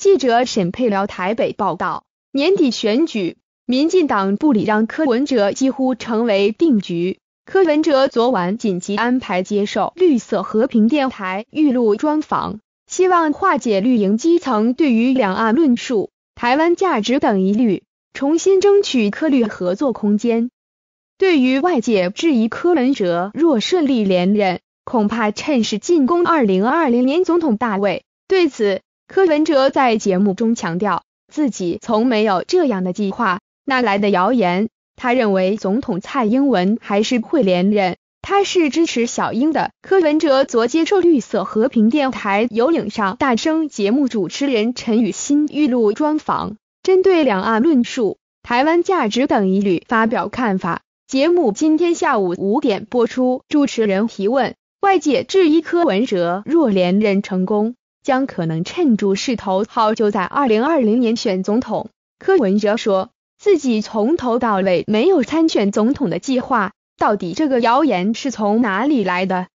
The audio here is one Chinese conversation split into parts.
记者沈佩辽台北报道，年底选举，民进党不礼让柯文哲几乎成为定局。柯文哲昨晚紧急安排接受绿色和平电台预录专访，希望化解绿营基层对于两岸论述、台湾价值等疑虑，重新争取科律合作空间。对于外界质疑柯文哲若顺利连任，恐怕趁势进攻二零二零年总统大位，对此。柯文哲在节目中强调，自己从没有这样的计划，哪来的谣言？他认为总统蔡英文还是会连任，他是支持小英的。柯文哲昨接受绿色和平电台有影上大声节目主持人陈雨欣预录专访，针对两岸论述、台湾价值等疑虑发表看法。节目今天下午五点播出。主持人提问，外界质疑柯文哲若连任成功。将可能趁住势头，好就在二零二零年选总统。柯文哲说自己从头到尾没有参选总统的计划，到底这个谣言是从哪里来的？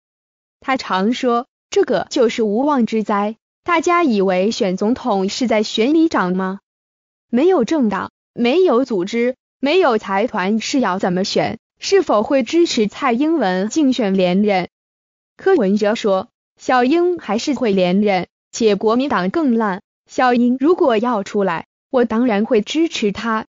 他常说这个就是无妄之灾。大家以为选总统是在选里长吗？没有政党，没有组织，没有财团，是要怎么选？是否会支持蔡英文竞选连任？柯文哲说，小英还是会连任。且国民党更烂，小英如果要出来，我当然会支持他。